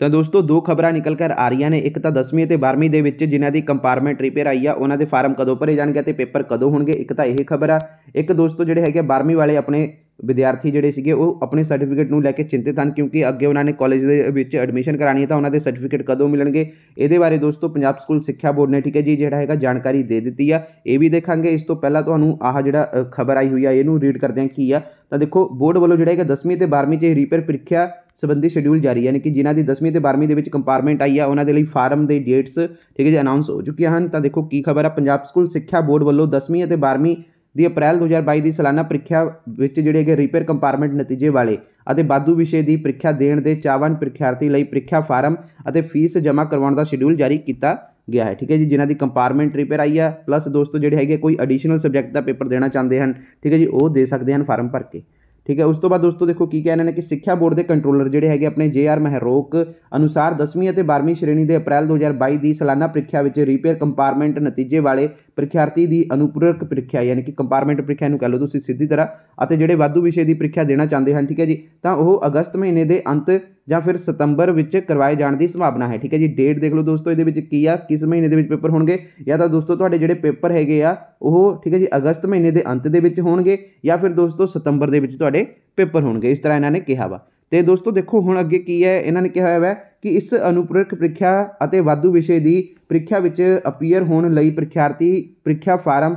ਤਾਂ ਦੋਸਤੋ ਦੋ ਖਬਰਾਂ ਨਿਕਲ ਕੇ ਆ ਰਹੀਆਂ ਨੇ ਇੱਕ ਤਾਂ 10ਵੀਂ ਤੇ 12ਵੀਂ ਦੇ ਵਿੱਚ ਜਿਨ੍ਹਾਂ ਦੀ ਕੰਪਾਰਟਮੈਂਟ ਰਿਪੇਅਰ ਆਈ ਆ ਉਹਨਾਂ ਦੇ ਫਾਰਮ ਕਦੋਂ ਭਰੇ ਜਾਣਗੇ ਤੇ ਪੇਪਰ ਕਦੋਂ ਹੋਣਗੇ ਇੱਕ ਤਾਂ ਇਹ ਖਬਰ ਆ ਇੱਕ ਦੋਸਤੋ ਜਿਹੜੇ ਹੈਗੇ 12ਵੀਂ ਵਾਲੇ ਆਪਣੇ ਵਿਦਿਆਰਥੀ ਜਿਹੜੇ ਸੀਗੇ ਉਹ ਆਪਣੇ ਸਰਟੀਫਿਕੇਟ ਨੂੰ ਲੈ ਕੇ ਚਿੰਤਿਤ ਹਨ ਕਿਉਂਕਿ ਅੱਗੇ ਉਹਨਾਂ ਨੇ ਕਾਲਜ ਦੇ ਵਿੱਚ ਐਡਮਿਸ਼ਨ ਕਰਾਣੀ ਹੈ ਤਾਂ ਉਹਨਾਂ ਦੇ ਸਰਟੀਫਿਕੇਟ ਕਦੋਂ ਮਿਲਣਗੇ ਇਹਦੇ ਬਾਰੇ ਦੋਸਤੋ ਪੰਜਾਬ ਸਕੂਲ ਸਿੱਖਿਆ ਬੋਰਡ ਨੇ ਠੀਕ ਹੈ ਜੀ ਜਿਹੜਾ ਹੈਗਾ ਜਾਣਕਾਰੀ ਦੇ ਦਿੱਤੀ ਆ ਇਹ ਵੀ ਦੇਖਾਂਗੇ ਇਸ ਤੋਂ ਪਹਿਲਾਂ ਤੁਹਾਨੂੰ ਆਹ ਜਿਹੜਾ ਖਬਰ ਆਈ ਹੋਈ ਆ ਇਹਨੂੰ ਰੀਡ ਕਰਦੇ ਆ ਕੀ ਆ ਤਾਂ ਦੇਖੋ ਬੋਰਡ ਵੱਲੋਂ ਜਿਹੜਾ ਹੈਗਾ 10ਵੀਂ ਤੇ 12ਵੀਂ 'ਚ ਰੀਪੇਅਰ ਪ੍ਰੀਖਿਆ ਸੰਬੰਧੀ ਸ਼ਡਿਊਲ ਜਾਰੀ ਯਾਨੀ ਕਿ ਜਿਨ੍ਹਾਂ ਦੀ 10ਵੀਂ ਤੇ 12ਵੀਂ ਦੇ ਵਿੱਚ ਕੰਪਾਰਟਮੈਂਟ ਆਈ ਆ ਉਹਨਾਂ ਦੇ ਲਈ ਫਾਰਮ ਦੇ ਡੇਟਸ ਠੀਕ ਹੈ ਜੀ ਅਨਾਉਂਸ ਹੋ ਚੁੱਕੀਆਂ ਹਨ ਤਾਂ ਦੇਖੋ ਕੀ ਖਬਰ ਆ ਪੰਜਾਬ ਸਕੂਲ ਸਿੱਖਿਆ ਬੋਰਡ ਵੱਲੋਂ 10ਵੀਂ ਅਤੇ 12ਵੀਂ ਦੀ ਅਪ੍ਰੈਲ 2022 ਦੀ ਸਾਲਾਨਾ ਪ੍ਰੀਖਿਆ ਵਿੱਚ ਜਿਹੜੇ ਹੈਗੇ ਰਿਪੇਅਰ ਕੰਪਾਰਟਮੈਂਟ ਨਤੀਜੇ ਵਾਲੇ ਅਤੇ ਬਾਦੂ ਵਿਸ਼ੇ ਦੀ ਪ੍ਰੀਖਿਆ ਦੇਣ ਦੇ ਚਾਹਵਨ ਪ੍ਰੀਖਿਆਰਥੀ ਲਈ ਪ੍ਰੀਖਿਆ ਫਾਰਮ ਅਤੇ ਫੀਸ ਜਮ੍ਹਾਂ ਕਰਵਾਉਣ ਦਾ ਸ਼ਡਿਊਲ ਜਾਰੀ ਕੀਤਾ ਗਿਆ ਹੈ ਠੀਕ ਹੈ ਜੀ ਜਿਨ੍ਹਾਂ ਦੀ ਕੰਪਾਰਟਮੈਂਟ ਰਿਪੇਅਰ ਆਈ ਆ ਪਲੱਸ ਦੋਸਤੋ ਜਿਹੜੇ ਹੈਗੇ ਕੋਈ ਐਡੀਸ਼ਨਲ ਸਬਜੈਕਟ ਦਾ ਪੇਪਰ ਦੇਣਾ ਚਾਹੁੰਦੇ ਹਨ ਠੀਕ ਹੈ ਜੀ ਉਹ ਦੇ ਸਕਦੇ ਹਨ ਫਾਰਮ ਭਰ ਕੇ ਠੀਕ ਹੈ ਉਸ ਤੋਂ ਬਾਅਦ ਦੋਸਤੋ ਦੇਖੋ ਕੀ ਕਹਿ ਰਹੇ ਨੇ ਕਿ ਸਿੱਖਿਆ ਬੋਰਡ ਦੇ ਕੰਟਰੋਲਰ ਜਿਹੜੇ ਹੈਗੇ ਆਪਣੇ ਜੇ ਆਰ ਮਹਿਰੋਕ ਅਨੁਸਾਰ 10ਵੀਂ ਅਤੇ 12ਵੀਂ ਸ਼੍ਰੇਣੀ ਦੇ ਅਪ੍ਰੈਲ 2022 ਦੀ ਸਾਲਾਨਾ ਪ੍ਰੀਖਿਆ ਵਿੱਚ ਰੀਪੇਅਰ ਕੰਪਾਰਟਮੈਂਟ ਨਤੀਜੇ ਵਾਲੇ ਪ੍ਰੀਖਿਆਰਥੀ ਦੀ ਅਨੁਪੂਰਕ ਪ੍ਰੀਖਿਆ ਯਾਨੀ ਕਿ ਕੰਪਾਰਟਮੈਂਟ ਪ੍ਰੀਖਿਆ ਨੂੰ ਕਹ ਲਓ ਤੁਸੀਂ ਸਿੱਧੀ ਤਰ੍ਹਾਂ ਅਤੇ ਜਿਹੜੇ ਵਾਧੂ ਵਿਸ਼ੇ ਦੀ ਪ੍ਰੀਖਿਆ ਦੇਣਾ ਚਾਹੁੰਦੇ ਹਨ ਠੀਕ ਹੈ ਜੀ ਤਾਂ ਉਹ ਅਗਸਤ ਮਹੀਨੇ ਦੇ ਅੰਤ ਜਾਂ ਫਿਰ ਸਤੰਬਰ ਵਿੱਚ ਕਰਵਾਏ ਜਾਣ ਦੀ ਸੰਭਾਵਨਾ ਹੈ ਠੀਕ ਹੈ ਜੀ ਡੇਟ ਦੇਖ ਲਓ ਦੋਸਤੋ ਇਹਦੇ ਵਿੱਚ ਕੀ ਆ ਕਿਸ ਮਹੀਨੇ ਦੇ ਵਿੱਚ ਪੇਪਰ ਹੋਣਗੇ ਜਾਂ ਤਾਂ ਦੋਸਤੋ ਤੁਹਾਡੇ ਜਿਹੜੇ ਪੇਪਰ ਹੈਗੇ ਆ ਉਹ ਠੀਕ ਹੈ ਜੀ ਅਗਸਤ ਮਹੀਨੇ ਦੇ ਅੰਤ ਦੇ ਵਿੱਚ ਹੋਣਗੇ ਜਾਂ ਫਿਰ ਦੋਸਤੋ ਸਤੰਬਰ ਦੇ ਵਿੱਚ ਤੁਹਾਡੇ ਪੇਪਰ ਹੋਣਗੇ ਇਸ ਤਰ੍ਹਾਂ ਇਹਨਾਂ ਨੇ ਕਿਹਾ ਵਾ ਤੇ ਦੋਸਤੋ ਦੇਖੋ ਹੁਣ ਅੱਗੇ ਕੀ ਹੈ ਇਹਨਾਂ ਨੇ ਕਿਹਾ ਹੋਇਆ ਹੈ ਕਿ ਇਸ ਅਨੁਪੂਰਕ ਪ੍ਰੀਖਿਆ ਅਤੇ ਵਾਧੂ ਵਿਸ਼ੇ ਦੀ ਪ੍ਰੀਖਿਆ ਵਿੱਚ ਅਪੀਅਰ ਹੋਣ ਲਈ ਪ੍ਰੀਖਿਆਰਥੀ ਪ੍ਰੀਖਿਆ ਫਾਰਮ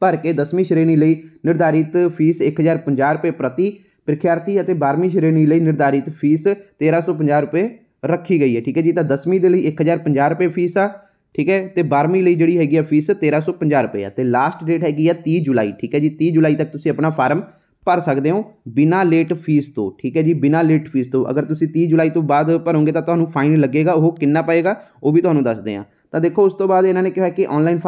ਭਰ ਕੇ 10ਵੀਂ ਸ਼੍ਰੇਣੀ ਲਈ ਨਿਰਧਾਰਿਤ ਫੀਸ 1050 ਰੁਪਏ ਪ੍ਰਤੀ ਪ੍ਰੀਖਿਆਰਥੀ ਅਤੇ 12ਵੀਂ ਸ਼੍ਰੇਣੀ ਲਈ ਨਿਰਧਾਰਿਤ ਫੀਸ 1350 ਰੁਪਏ ਰੱਖੀ ਗਈ ਹੈ ਠੀਕ ਹੈ ਜੀ ਤਾਂ 10ਵੀਂ ਦੇ ਲਈ 1050 ਰੁਪਏ ਫੀਸ ਆ ਠੀਕ ਹੈ ਤੇ 12ਵੀਂ ਲਈ ਜਿਹੜੀ ਹੈਗੀ ਆ ਫੀਸ 1350 ਰੁਪਏ ਆ ਤੇ ਲਾਸਟ ਡੇਟ ਹੈਗੀ ਆ 30 ਜੁਲਾਈ ਠੀਕ ਹੈ ਜੀ 30 ਜੁਲਾਈ ਤੱਕ ਤੁਸੀਂ ਆਪਣਾ ਫਾਰਮ ਭਰ ਸਕਦੇ ਹੋ ਬਿਨਾ ਲੇਟ ਫੀਸ ਤੋਂ ਠੀਕ ਹੈ ਜੀ ਬਿਨਾ ਲੇਟ ਫੀਸ ਤੋਂ ਅਗਰ ਤੁਸੀਂ 30 ਜੁਲਾਈ ਤੋਂ ਬਾਅਦ ਭਰੋਗੇ ਤਾਂ ਤੁਹਾਨੂੰ ਫਾਈਨ ਲੱਗੇਗਾ ਉਹ ਕਿੰਨਾ ਪਏਗਾ ਉਹ ਵੀ ਤੁਹਾਨੂੰ ਦੱਸਦੇ ਆ ਤਾਂ ਦੇਖੋ ਉਸ ਤੋਂ ਬਾਅਦ ਇਹਨਾਂ ਨੇ ਕਿਹਾ ਕਿ ਆਨਲਾਈਨ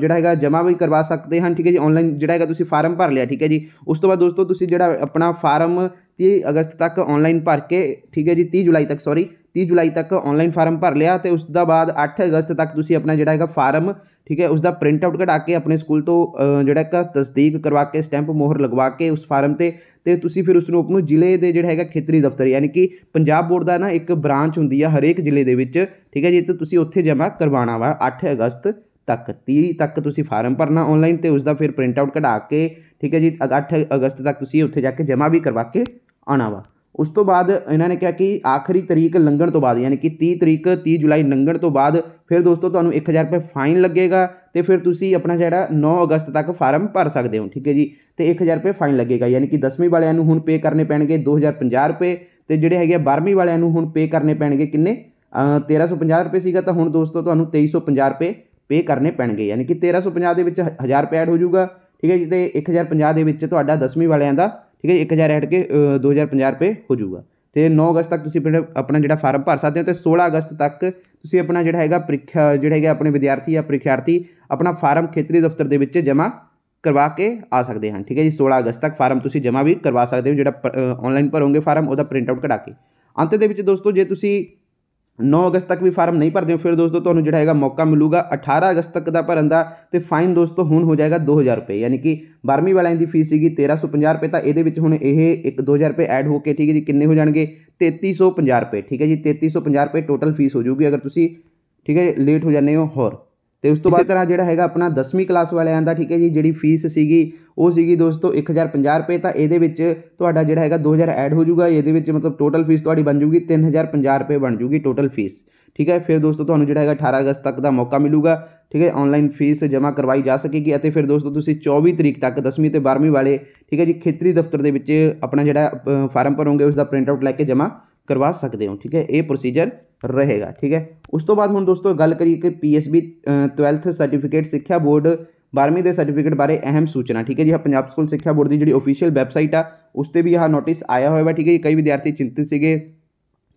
ਜਿਹੜਾ ਹੈਗਾ ਜਮਾ ਵੀ ਕਰਵਾ ਸਕਦੇ ਹਨ ਠੀਕ ਹੈ ਜੀ ਆਨਲਾਈਨ ਜਿਹੜਾ ਹੈਗਾ ਤੁਸੀਂ ਫਾਰਮ ਭਰ ਲਿਆ ਠੀਕ ਹੈ ਜੀ ਉਸ ਤੋਂ ਬਾਅਦ ਦੋਸਤੋ ਤੁਸੀਂ ਜਿਹੜਾ ਆਪਣਾ ਫਾਰਮ 30 ਅਗਸਤ ਤੱਕ ਆਨਲਾਈਨ ਭਰ ਕੇ ਠੀਕ ਹੈ ਜੀ 30 ਜੁਲਾਈ ਤੱਕ ਸੌਰੀ 30 ਜੁਲਾਈ ਤੱਕ ਆਨਲਾਈਨ ਫਾਰਮ ਭਰ ਲਿਆ ਤੇ ਉਸ ਦਾ ਬਾਅਦ 8 ਅਗਸਤ ਤੱਕ ਤੁਸੀਂ ਆਪਣਾ ਜਿਹੜਾ ਹੈਗਾ ਫਾਰਮ ਠੀਕ ਹੈ ਉਸ ਦਾ ਪ੍ਰਿੰਟ ਆਊਟ ਕਢਾ ਕੇ ਆਪਣੇ ਸਕੂਲ ਤੋਂ ਜਿਹੜਾ ਹੈਗਾ ਤਸਦੀਕ ਕਰਵਾ ਕੇ ਸਟੈਂਪ ਮੋਹਰ ਲਗਵਾ ਕੇ ਉਸ ਫਾਰਮ ਤੇ ਤੇ ਤੁਸੀਂ ਫਿਰ ਉਸ ਨੂੰ ਆਪਣੇ ਜ਼ਿਲ੍ਹੇ ਦੇ ਜਿਹੜਾ ਹੈਗਾ ਖੇਤਰੀ ਦਫ਼ਤਰ ਯਾਨੀ ਕਿ ਪੰਜਾਬ ਬੋਰਡ ਦਾ ਨਾ ਇੱਕ ਬ੍ਰਾਂਚ ਹੁੰਦੀ ਆ ਹਰੇਕ ਜ਼ਿਲ੍ਹੇ ਦੇ ਵਿੱਚ ਠੀਕ ਹੈ ਜੀ ਤੇ ਤੁਸੀਂ ਉੱਥੇ ਜਮ੍ਹਾਂ ਕਰਵਾਉਣਾ ਵਾ 8 ਅਗਸਤ ਤੱਕ 30 ਤੱਕ ਤੁਸੀਂ ਫਾਰਮ ਭਰਨਾ ਆਨਲਾਈਨ ਤੇ ਉਸ ਦਾ ਫਿਰ ਪ੍ਰਿੰਟ ਆਊਟ ਕਢਾ ਕੇ ਠੀਕ ਹੈ ਜੀ 8 ਅਗਸਤ ਤੱਕ ਤੁਸੀਂ ਉੱਥੇ ਜਾ ਕੇ ਜਮ੍ਹਾਂ ਵੀ ਕਰਵਾ ਕੇ ਆਣਾ ਵਾ ਉਸ ਤੋਂ ਬਾਅਦ ਇਹਨਾਂ ਨੇ ਕਿਹਾ ਕਿ ਆਖਰੀ ਤਰੀਕ ਲੰਘਣ ਤੋਂ ਬਾਅਦ ਯਾਨੀ ਕਿ 30 ਤਰੀਕ 30 ਜੁਲਾਈ ਲੰਘਣ ਤੋਂ ਬਾਅਦ ਫਿਰ ਦੋਸਤੋ ਤੁਹਾਨੂੰ 1000 ਰੁਪਏ ਫਾਈਨ ਲੱਗੇਗਾ ਤੇ ਫਿਰ ਤੁਸੀਂ ਆਪਣਾ ਜਿਹੜਾ 9 ਅਗਸਤ ਤੱਕ ਫਾਰਮ ਭਰ ਸਕਦੇ ਹੋ ਠੀਕ ਹੈ ਜੀ ਤੇ 1000 ਰੁਪਏ ਫਾਈਨ ਲੱਗੇਗਾ ਯਾਨੀ ਕਿ 10ਵੀਂ ਵਾਲਿਆਂ ਨੂੰ ਹੁਣ ਪੇ ਕਰਨੇ ਪੈਣਗੇ 2050 ਰੁਪਏ ਤੇ ਜਿਹੜੇ ਹੈਗੇ 12ਵੀਂ ਵਾਲਿਆਂ ਨੂੰ ਹੁਣ ਪੇ ਕਰਨੇ ਪੈਣਗੇ ਕਿੰਨੇ 1350 ਰੁਪਏ ਸੀਗਾ ਤਾਂ ਹੁਣ ਦੋਸਤੋ ਤੁਹਾਨੂੰ 2350 ਰੁਪਏ ਪੇ ਕਰਨੇ ਪੈਣਗੇ ਯਾਨੀ ਕਿ 1350 ਦੇ ਵਿੱਚ 1000 ਰੁਪਏ ਐਡ ਹੋ ਜਾਊਗਾ ਠੀਕ ਹੈ ਜੀ ਤੇ 1050 ਦੇ ਵਿੱਚ ਤੁਹਾਡਾ 10ਵੀਂ ਵਾਲਿਆਂ ਦਾ ਠੀਕ ਹੈ ਇੱਕ ਹਜ਼ਾਰ ਹਟ ਕੇ ਦੋ ਹਜ਼ਾਰ ਪੰਜਾਹ ਰੁਪਏ ਹੋ ਜਾਊਗਾ ਅਤੇ ਨੌ ਅਗਸਤ ਤੱਕ ਤੁਸੀਂ ਪਿੰਡ ਆਪਣਾ ਜਿਹੜਾ ਫਾਰਮ ਭਰ ਸਕਦੇ ਹੋ ਅਤੇ ਸੋਲ੍ਹਾਂ ਅਗਸਤ ਤੱਕ ਤੁਸੀਂ ਆਪਣਾ ਜਿਹੜਾ ਹੈਗਾ ਪ੍ਰੀਖਿਆ ਜਿਹੜੇ ਹੈਗੇ ਆਪਣੇ ਵਿਦਿਆਰਥੀ ਜਾਂ ਪ੍ਰੀਖਿਆਰਥੀ ਆਪਣਾ ਫਾਰਮ ਖੇਤਰੀ ਦਫ਼ਤਰ ਦੇ ਵਿੱਚ ਜਮ੍ਹਾਂ ਕਰਵਾ ਕੇ ਆ ਸਕਦੇ ਹਨ ਠੀਕ ਹੈ ਜੀ 16 ਅਗਸਤ ਤੱਕ ਫਾਰਮ ਤੁਸੀਂ ਜਮ੍ਹਾਂ ਵੀ ਕਰਵਾ ਸਕਦੇ ਹੋ ਜਿਹੜਾ ਆਨਲਾਈਨ ਭਰੋਗੇ ਫਾਰਮ ਉਹਦਾ ਪ੍ਰਿੰਟ ਆਊਟ ਕਢਾ ਕੇ ਅੰਤ ਦੇ ਵਿੱਚ ਦੋਸਤੋ ਜੇ ਤੁਸੀਂ 9 ਅਗਸਤ ਤੱਕ ਵੀ ਫਾਰਮ ਨਹੀਂ ਭਰਦੇ ਹੋ ਫਿਰ ਦੋਸਤੋ ਤੁਹਾਨੂੰ ਜਿਹੜਾ ਹੈਗਾ ਮੌਕਾ ਮਿਲੂਗਾ 18 ਅਗਸਤ ਤੱਕ ਦਾ ਭਰਨ ਦਾ ਤੇ ਫਾਈਨ ਦੋਸਤੋ ਹੁਣ ਹੋ ਜਾਏਗਾ 2000 ਰੁਪਏ ਯਾਨੀ ਕਿ 12ਵੀਂ ਵਾਲਿਆਂ ਦੀ ਫੀਸ ਸੀਗੀ 1350 ਰੁਪਏ ਤਾਂ ਇਹਦੇ ਵਿੱਚ ਹੁਣ ਇਹ ਇੱਕ 2000 ਰੁਪਏ ਐਡ ਹੋ ਕੇ ਠੀਕ ਹੈ ਜੀ ਕਿੰਨੇ ਹੋ ਜਾਣਗੇ 3350 ਰੁਪਏ ਠੀਕ ਹੈ ਜੀ 3350 ਰੁਪਏ ਟੋਟਲ ਫੀਸ ਹੋ ਜਾਊਗੀ ਅਗਰ ਤੁਸੀਂ ਠੀਕ ਹੈ ਲੇਟ ਹੋ ਜਾਂਦੇ ਹੋ ਹੋਰ ਤੇ ਉਸ ਤੋਂ ਬਾਅਦ ਤਰ੍ਹਾਂ ਜਿਹੜਾ ਹੈਗਾ ਆਪਣਾ 10ਵੀਂ ਕਲਾਸ ਵਾਲਿਆਂ ਦਾ ਠੀਕ ਹੈ ਜੀ ਜਿਹੜੀ ਫੀਸ ਸੀਗੀ ਉਹ ਸੀਗੀ ਦੋਸਤੋ 1050 ਰੁਪਏ ਤਾਂ ਇਹਦੇ ਵਿੱਚ ਤੁਹਾਡਾ ਜਿਹੜਾ ਹੈਗਾ 2000 ਐਡ ਹੋ ਜਾਊਗਾ ਇਹਦੇ ਵਿੱਚ ਮਤਲਬ ਟੋਟਲ ਫੀਸ ਤੁਹਾਡੀ ਬਣ ਜੂਗੀ 3050 ਰੁਪਏ ਬਣ ਜੂਗੀ ਟੋਟਲ ਫੀਸ ਠੀਕ ਹੈ ਫਿਰ ਦੋਸਤੋ ਤੁਹਾਨੂੰ ਜਿਹੜਾ ਹੈਗਾ 18 ਅਗਸਤ ਤੱਕ ਦਾ ਮੌਕਾ ਮਿਲੂਗਾ ਠੀਕ ਹੈ ਆਨਲਾਈਨ ਫੀਸ ਜਮ੍ਹਾਂ ਕਰਵਾਈ ਜਾ ਸਕੇਗੀ ਅਤੇ ਫਿਰ ਦੋਸਤੋ ਤੁਸੀਂ 24 ਤਰੀਕ ਤੱਕ 10ਵੀਂ ਤੇ 12ਵੀਂ ਵਾਲੇ ਠੀਕ ਹੈ ਜੀ ਖੇਤਰੀ ਦਫ਼ਤਰ ਦੇ ਵਿੱਚ ਆਪਣਾ ਜਿਹੜਾ ਫਾਰਮ ਭਰੋਗੇ ਉਸ ਦਾ ਪ੍ਰਿੰਟ ਆਊਟ ਲੈ ਕੇ ਜਮ੍ਹਾਂ ਕਰਵਾ ਸਕਦੇ ਹੋ ਠੀਕ ਹੈ ਇਹ ਪ੍ਰੋਸੀਜਰ रहेगा ठीक है उस तो बाद हम दोस्तों गल करिए कि P S B twelfth certificate Sikhya board बारहवीं के सर्टिफिकेट बारे अहम सूचना ठीक है जी हाँ पाब स्कूल सिक्ख्या बोर्ड की जी ऑफिशियल वैबसाइट आ उस भी यहाँ नोटिस आया हुआ ठीक है जी कई विद्यार्थी चिंतित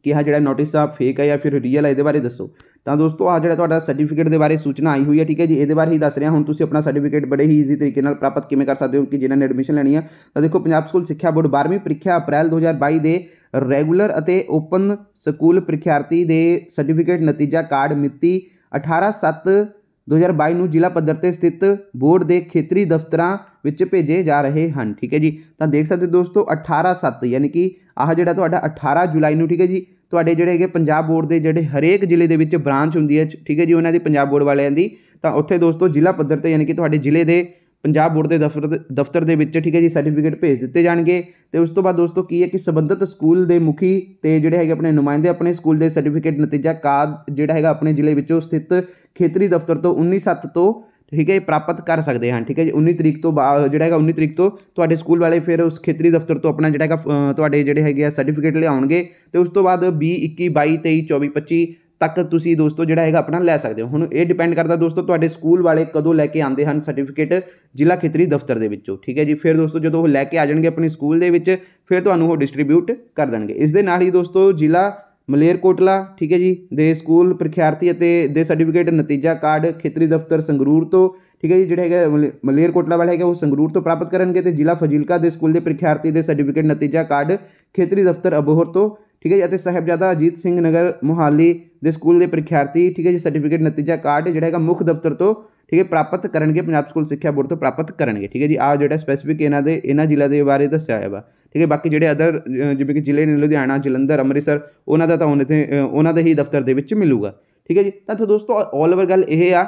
ਕਿ ਆ ਜਿਹੜਾ ਨੋਟਿਸ ਆ ਫੇਕ ਆ ਜਾਂ ਫਿਰ ਰੀਅਲ ਆ ਇਹਦੇ ਬਾਰੇ ਦੱਸੋ ਤਾਂ ਦੋਸਤੋ ਆ ਜਿਹੜਾ ਤੁਹਾਡਾ ਸਰਟੀਫਿਕੇਟ ਦੇ ਬਾਰੇ ਸੂਚਨਾ ਆਈ ਹੋਈ ਹੈ ਠੀਕ ਹੈ ਜੀ ਇਹਦੇ ਬਾਰੇ ਹੀ ਦੱਸ ਰਿਹਾ ਹੁਣ ਤੁਸੀਂ ਆਪਣਾ ਸਰਟੀਫਿਕੇਟ ਬੜੇ ਹੀ ਈਜ਼ੀ ਤਰੀਕੇ ਨਾਲ ਪ੍ਰਾਪਤ ਕਿਵੇਂ ਕਰ ਸਕਦੇ ਹੋ ਕਿ ਜਿਨ੍ਹਾਂ ਨੇ ਐਡਮਿਸ਼ਨ ਲੈਣੀ ਆ ਤਾਂ ਦੇਖੋ ਪੰਜਾਬ ਸਕੂਲ ਸਿੱਖਿਆ ਬੋਰਡ 12ਵੀਂ ਪ੍ਰੀਖਿਆ April 2022 ਦੇ ਰੈਗੂਲਰ ਅਤੇ ਓਪਨ ਸਕੂਲ ਪ੍ਰੀਖਿਆਰਤੀ ਦੇ ਸਰਟੀਫਿਕੇਟ ਨਤੀਜਾ ਕਾਰਡ ਮਿਤੀ 18/7 2022 ਨੂੰ ਜ਼ਿਲ੍ਹਾ ਪੱਧਰ ਤੇ ਸਥਿਤ ਬੋਰਡ ਦੇ ਖੇਤਰੀ ਦਫ਼ਤਰਾਂ ਵਿੱਚ ਭੇਜੇ ਜਾ ਰਹੇ ਹਨ ਠੀਕ ਹੈ ਜੀ ਤਾਂ ਦੇਖ ਸਕਦੇ ਦੋਸਤੋ 18/7 ਯਾਨੀ ਕਿ ਆਹ ਜਿਹੜਾ ਤੁਹਾਡਾ 18 ਜੁਲਾਈ ਨੂੰ ਠੀਕ ਹੈ ਜੀ ਤੁਹਾਡੇ ਜਿਹੜੇ ਹੈਗੇ ਪੰਜਾਬ ਬੋਰਡ ਦੇ ਜਿਹੜੇ ਹਰੇਕ ਜ਼ਿਲ੍ਹੇ ਦੇ ਵਿੱਚ ਬ੍ਰਾਂਚ ਹੁੰਦੀ ਹੈ ਠੀਕ ਹੈ ਜੀ ਉਹਨਾਂ ਦੀ ਪੰਜਾਬ ਬੋਰਡ ਵਾਲਿਆਂ ਦੀ ਤਾਂ ਉੱਥੇ ਦੋਸਤੋ ਜ਼ਿਲ੍ਹਾ ਪੱਧਰ ਤੇ ਯਾਨੀ ਕਿ ਤੁਹਾਡੇ ਜ਼ਿਲ੍ਹੇ ਦੇ ਪੰਜਾਬ ਬੋਰਡ ਦੇ ਦਫ਼ਤਰ ਦਫ਼ਤਰ ਦੇ ਵਿੱਚ ਠੀਕ ਹੈ ਜੀ ਸਰਟੀਫਿਕੇਟ ਭੇਜ ਦਿੱਤੇ ਜਾਣਗੇ ਤੇ ਉਸ ਤੋਂ ਬਾਅਦ ਦੋਸਤੋ ਕੀ ਹੈ ਕਿ ਸਬੰਧਤ ਸਕੂਲ ਦੇ ਮੁਖੀ ਤੇ ਜਿਹੜੇ ਹੈਗੇ ਆਪਣੇ ਨੁਮਾਇੰਦੇ ਆਪਣੇ ਸਕੂਲ ਦੇ ਸਰਟੀਫਿਕੇਟ ਨਤੀਜਾ ਕਾਦ ਜਿਹੜਾ ਹੈਗਾ ਆਪਣੇ ਜ਼ਿਲ੍ਹੇ ਵਿੱਚੋਂ ਸਥਿਤ ਖੇਤਰੀ ਦਫ਼ਤਰ ਤੋਂ 19/7 ਤੋਂ ਠੀਕ ਹੈ ਪ੍ਰਾਪਤ ਕਰ ਸਕਦੇ ਹਨ ਠੀਕ ਹੈ ਜੀ 19 ਤਰੀਕ ਤੋਂ ਬਾਅਦ ਜਿਹੜਾ ਹੈਗਾ 19 ਤਰੀਕ ਤੋਂ ਤੁਹਾਡੇ ਸਕੂਲ ਵਾਲੇ ਫਿਰ ਉਸ ਖੇਤਰੀ ਦਫ਼ਤਰ ਤੋਂ ਆਪਣਾ ਜਿਹੜਾ ਹੈਗਾ ਤੁਹਾਡੇ ਜਿਹੜੇ ਹੈਗੇ ਆ ਸਰਟੀਫਿਕੇਟ ਲਿਆਉਣਗੇ ਤੇ ਉਸ ਤੋਂ ਬਾਅਦ 20 21 22 23 24 25 ਤੱਕ ਤੁਸੀਂ ਦੋਸਤੋ ਜਿਹੜਾ ਹੈਗਾ ਆਪਣਾ ਲੈ ਸਕਦੇ ਹੋ ਹੁਣ ਇਹ ਡਿਪੈਂਡ ਕਰਦਾ ਦੋਸਤੋ ਤੁਹਾਡੇ ਸਕੂਲ ਵਾਲੇ ਕਦੋਂ ਲੈ ਕੇ ਆਉਂਦੇ ਹਨ ਸਰਟੀਫਿਕੇਟ ਜ਼ਿਲ੍ਹਾ ਖੇਤਰੀ ਦਫ਼ਤਰ ਦੇ ਵਿੱਚੋਂ ਠੀਕ ਹੈ ਜੀ ਫਿਰ ਦੋਸਤੋ ਜਦੋਂ ਉਹ ਲੈ ਕੇ ਆ ਜਾਣਗੇ ਆਪਣੇ ਸਕੂਲ ਦੇ ਵਿੱਚ ਫਿਰ ਤੁਹਾਨੂੰ ਉਹ ਡਿਸਟ੍ਰੀਬਿਊਟ ਕਰ ਦੇਣਗੇ ਇਸ ਦੇ ਨਾਲ ਹੀ ਦੋਸਤੋ ਜ਼ਿਲ੍ਹਾ ਮਲੇਰਕੋਟਲਾ ਠੀਕ ਹੈ ਜੀ ਦੇ ਸਕੂਲ ਪ੍ਰਖਿਆਰਤੀ ਅਤੇ ਦੇ ਸਰਟੀਫਿਕੇਟ ਨਤੀਜਾ ਕਾਰਡ ਖੇਤਰੀ ਦਫ਼ਤਰ ਸੰਗਰੂਰ ਤੋਂ ਠੀਕ ਹੈ ਜੀ ਜਿਹੜਾ ਹੈਗਾ ਮਲੇਰਕੋਟਲਾ ਵਾਲਾ ਹੈਗਾ ਉਹ ਸੰਗਰੂਰ ਤੋਂ ਪ੍ਰਾਪਤ ਕਰਨਗੇ ਤੇ ਜ਼ਿਲ੍ਹਾ ਫਜ਼ਿਲਕਾ ਦੇ ਸਕੂਲ ਦੇ ਪ੍ਰਖਿਆਰਤੀ ਦੇ ਸਰਟੀਫਿਕੇਟ ਨਤੀਜਾ ਕਾਰਡ ਖੇਤਰੀ ਦਫ਼ਤਰ ਅਬੋਹਰ ਤੋਂ ਠੀਕ ਹੈ ਜੀ ਅਤੇ ਸਾਹਿਬਜ਼ਾਦਾ ਅਜੀਤ ਸਿੰਘ ਨਗਰ ਮੁਹਾਲੀ ਦੇ ਸਕੂਲ ਦੇ ਪ੍ਰਖਿਆਰਤੀ ਠੀਕ ਹੈ ਜੀ ਸਰਟੀਫਿਕੇਟ ਨਤੀਜਾ ਕਾਰਡ ਜਿਹੜਾ ਹੈਗਾ ਮੁੱਖ ਦਫ਼ਤਰ ਤੋਂ ਠੀਕ ਹੈ ਪ੍ਰਾਪਤ ਕਰਨਗੇ ਪੰਜਾਬ ਸਕੂਲ ਸਿੱਖਿਆ ਬੋਰਡ ਤੋਂ ਪ੍ਰਾਪਤ ਕਰਨਗੇ ਠੀਕ ਹੈ ਜੀ ਆ ਜਿਹੜਾ ਸਪੈਸੀਫਿਕ ਇਹਨਾਂ ਦੇ ਇਹਨਾਂ ਜ਼ਿਲ੍ਹਾ ਦੇ ਬਾਰੇ ਦੱਸਿਆ ਹੋਇਆ ਵਾ ਠੀਕ ਹੈ ਬਾਕੀ ਜਿਹੜੇ ਅਦਰ ਜਿਵੇਂ ਕਿ ਜ਼ਿਲ੍ਹੇ ਨੇ ਲੁਧਿਆਣਾ ਜਲੰਧਰ ਅੰਮ੍ਰਿਤਸਰ ਉਹਨਾਂ ਦਾ ਤਾਂ ਉਹਨਾਂ ਦੇ ਹੀ ਦਫ਼ਤਰ ਦੇ ਵਿੱਚ ਮਿਲੂਗਾ ਠੀਕ ਹੈ ਜੀ ਤਾਂ ਦੋਸਤੋ ਆਲ ਓਵਰ ਗੱਲ ਇਹ ਆ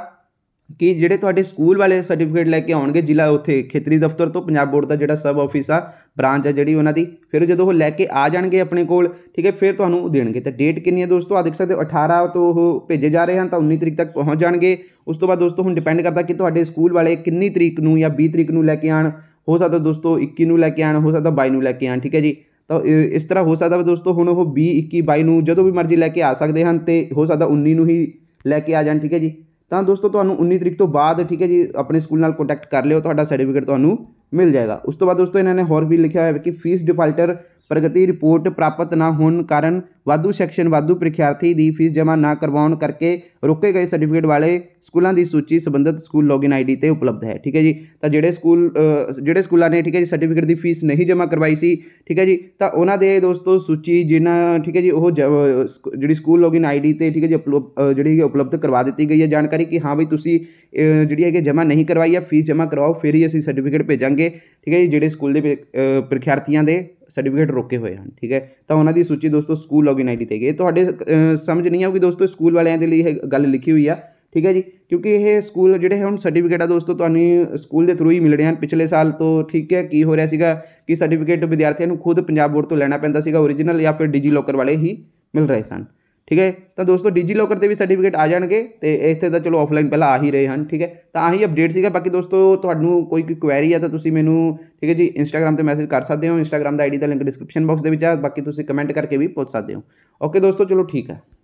ਕਿ ਜਿਹੜੇ ਤੁਹਾਡੇ ਸਕੂਲ ਵਾਲੇ ਸਰਟੀਫਿਕੇਟ ਲੈ ਕੇ ਆਉਣਗੇ ਜ਼ਿਲ੍ਹਾ ਉੱਥੇ ਖੇਤਰੀ ਦਫ਼ਤਰ ਤੋਂ ਪੰਜਾਬ ਬੋਰਡ ਦਾ ਜਿਹੜਾ ਸਬ ਆਫਿਸ ਆ ਬ੍ਰਾਂਚ ਆ ਜਿਹੜੀ ਉਹਨਾਂ ਦੀ ਫਿਰ ਜਦੋਂ ਉਹ ਲੈ ਕੇ ਆ ਜਾਣਗੇ ਆਪਣੇ ਕੋਲ ਠੀਕ ਹੈ ਫਿਰ ਤੁਹਾਨੂੰ ਉਹ ਦੇਣਗੇ ਤਾਂ ਡੇਟ ਕਿੰਨੀ ਹੈ ਦੋਸਤੋ ਆ ਦੇਖ ਸਕਦੇ ਹੋ 18 ਤੋਂ ਉਹ ਭੇਜੇ ਜਾ ਰਹੇ ਹਨ ਤਾਂ 19 ਤਰੀਕ ਤੱਕ ਪਹੁੰਚ ਜਾਣਗੇ ਉਸ ਤੋਂ ਬਾਅਦ ਦੋਸਤੋ ਹੁਣ ਡਿਪੈਂਡ ਕਰਦਾ ਕਿ ਤੁਹਾਡੇ ਸਕੂਲ ਵਾਲੇ ਕਿੰਨੀ ਤਰੀਕ ਨੂੰ ਜਾਂ 20 ਤਰੀਕ ਨੂੰ ਲੈ ਕੇ ਆਣ ਹੋ ਸਕਦਾ ਦੋਸਤੋ 21 ਨੂੰ ਲੈ ਕੇ ਆਣ ਹੋ ਸਕਦਾ 22 ਨੂੰ ਲੈ ਕੇ ਆਣ ਠੀਕ ਹੈ ਜੀ ਤਾਂ ਇਸ ਤਰ੍ਹਾਂ ਹੋ ਸਕਦਾ ਦੋਸਤੋ ਹੁਣ ਉਹ 20 21 22 ਨੂੰ ਜਦੋਂ ਵੀ ਮਰਜ਼ੀ ਲੈ ਕੇ ਆ ਸਕਦੇ ਹਨ ਤੇ ਹੋ ਸਕਦਾ 19 ਨੂੰ ਹੀ ਲੈ ਕੇ ਆ ਜਾਣ ਠੀਕ ਹੈ ਜੀ ਤਾਂ ਦੋਸਤੋ ਤੁਹਾਨੂੰ 19 ਤਰੀਕ ਤੋਂ ਬਾਅਦ ਠੀਕ ਹੈ ਜੀ ਆਪਣੇ ਸਕੂਲ ਨਾਲ ਕੰਟੈਕਟ ਕਰ ਲਿਓ ਤੁਹਾਡਾ ਸਰਟੀਫਿਕੇਟ ਤੁਹਾਨੂੰ ਮਿਲ ਜਾਏਗਾ ਉਸ ਤੋਂ ਬਾਅਦ ਦੋਸਤੋ ਇਹਨਾਂ ਨੇ ਹੋਰ ਵੀ ਲਿਖਿਆ ਹੋਇਆ ਹੈ ਕਿ ਫੀਸ ਡਿਫਾਲਟਰ ਪ੍ਰਗਤੀ ਰਿਪੋਰਟ ਪ੍ਰਾਪਤ ਨਾ ਹੋਣ ਕਾਰਨ ਵਾਧੂ ਸੈਕਸ਼ਨ ਵਾਧੂ ਪ੍ਰੀਖਿਆਰਥੀ ਦੀ ਫੀਸ ਜਮ੍ਹਾਂ ਨਾ ਕਰਵਾਉਣ ਕਰਕੇ ਰੁਕੇ ਗਏ ਸਰਟੀਫਿਕੇਟ ਵਾਲੇ ਸਕੂਲਾਂ ਦੀ ਸੂਚੀ ਸੰਬੰਧਿਤ ਸਕੂਲ ਲੌਗਇਨ ਆਈਡੀ ਤੇ ਉਪਲਬਧ ਹੈ ਠੀਕ ਹੈ ਜੀ ਤਾਂ ਜਿਹੜੇ ਸਕੂਲ ਜਿਹੜੇ ਸਕੂਲਾਂ ਨੇ ਠੀਕ ਹੈ ਜੀ ਸਰਟੀਫਿਕੇਟ ਦੀ ਫੀਸ ਨਹੀਂ ਜਮ੍ਹਾਂ ਕਰਵਾਈ ਸੀ ਠੀਕ ਹੈ ਜੀ ਤਾਂ ਉਹਨਾਂ ਦੇ ਦੋਸਤੋ ਸੂਚੀ ਜਿਨ੍ਹਾਂ ਠੀਕ ਹੈ ਜੀ ਉਹ ਜਿਹੜੀ ਸਕੂਲ ਲੌਗਇਨ ਆਈਡੀ ਤੇ ਠੀਕ ਹੈ ਜੀ ਜਿਹੜੀ ਹੈ ਉਪਲਬਧ ਕਰਵਾ ਦਿੱਤੀ ਗਈ ਹੈ ਜਾਣਕਾਰੀ ਕਿ ਹਾਂ ਵੀ ਤੁਸੀਂ ਜਿਹੜੀ ਹੈ ਕਿ ਜਮ੍ਹਾਂ ਨਹੀਂ ਕਰਵਾਈ ਹੈ ਫੀਸ ਜਮ੍ਹਾਂ ਕਰਵਾਓ ਫਿਰ ਹੀ ਅਸੀਂ ਸਰਟੀਫਿਕੇਟ ਭੇਜਾਂਗੇ ਠੀਕ ਹੈ ਜੀ ਜਿਹੜੇ ਸਕੂਲ ਦੇ ਪ੍ਰੀਖਿਆਰਥੀਆਂ ਦੇ ਸਰਟੀਫਿਕੇਟ ਰੋਕੇ ਹੋਏ ਹਨ ਠੀਕ ਹੈ ਤਾਂ ਉਹਨਾਂ ਦੀ ਸੂਚੀ ਦੋਸਤੋ ਸਕੂਲ ਲੌਗਇਨ ਆਈਡੀ ਤੇ ਗਈ ਤੁਹਾਡੇ ਸਮਝ ਨਹੀਂ ਆਊਗੀ ਦੋਸਤੋ ਸਕੂਲ ਵਾਲਿਆਂ ਦੇ ਲਈ ਇਹ ਗੱਲ ਲਿਖੀ ਹੋਈ ਆ ਠੀਕ ਹੈ ਜੀ ਕਿਉਂਕਿ ਇਹ ਸਕੂਲ ਜਿਹੜੇ ਹੁਣ ਸਰਟੀਫਿਕੇਟ ਆ ਦੋਸਤੋ ਤੁਹਾਨੂੰ ਸਕੂਲ ਦੇ ਥਰੂ ਹੀ ਮਿਲ ਰਹੇ ਹਨ ਪਿਛਲੇ ਸਾਲ ਤੋਂ ਠੀਕ ਹੈ ਕੀ ਹੋ ਰਿਹਾ ਸੀਗਾ ਕਿ ਸਰਟੀਫਿਕੇਟ ਵਿਦਿਆਰਥੀਆਂ ਨੂੰ ਖੁਦ ਪੰਜਾਬ ਬੋਰਡ ਤੋਂ ਲੈਣਾ ਪੈਂਦਾ ਸੀਗਾ origignal ਜਾਂ ਫਿਰ ਡਿਜੀ ਲੋਕਰ ਵਾਲੇ ਹੀ ਮਿਲ ਰਹੇ ਸਨ ਠੀਕ ਹੈ ਤਾਂ ਦੋਸਤੋ ਡਿਜੀ ਲੋਕਰ ਤੇ ਵੀ ਸਰਟੀਫਿਕੇਟ ਆ ਜਾਣਗੇ ਤੇ ਇੱਥੇ ਤਾਂ ਚਲੋ ਆਫਲਾਈਨ ਪਹਿਲਾਂ ਆ ਹੀ ਰਹੇ ਹਨ ਠੀਕ ਹੈ ਤਾਂ ਆਹੀ ਅਪਡੇਟ ਸੀਗਾ ਬਾਕੀ ਦੋਸਤੋ ਤੁਹਾਨੂੰ ਕੋਈ ਕੋਈ ਕੁਐਰੀ ਆ ਤਾਂ ਤੁਸੀਂ ਮੈਨੂੰ ਠੀਕ ਹੈ ਜੀ ਇੰਸਟਾਗ੍ਰam ਤੇ ਮੈਸੇਜ ਕਰ ਸਕਦੇ ਹੋ ਇੰਸਟਾਗ੍ਰam ਦਾ ਆਈਡੀ ਦਾ ਲਿੰਕ ਡਿਸਕ੍ਰਿਪਸ਼ਨ ਬਾਕਸ ਦੇ ਵਿੱਚ ਆ ਬਾਕੀ ਤੁਸੀਂ ਕਮੈਂਟ ਕਰਕੇ ਵੀ ਪੁੱਛ ਸਕਦੇ ਹੋ ਓਕੇ ਦੋਸਤੋ ਚਲੋ ਠੀਕ ਹੈ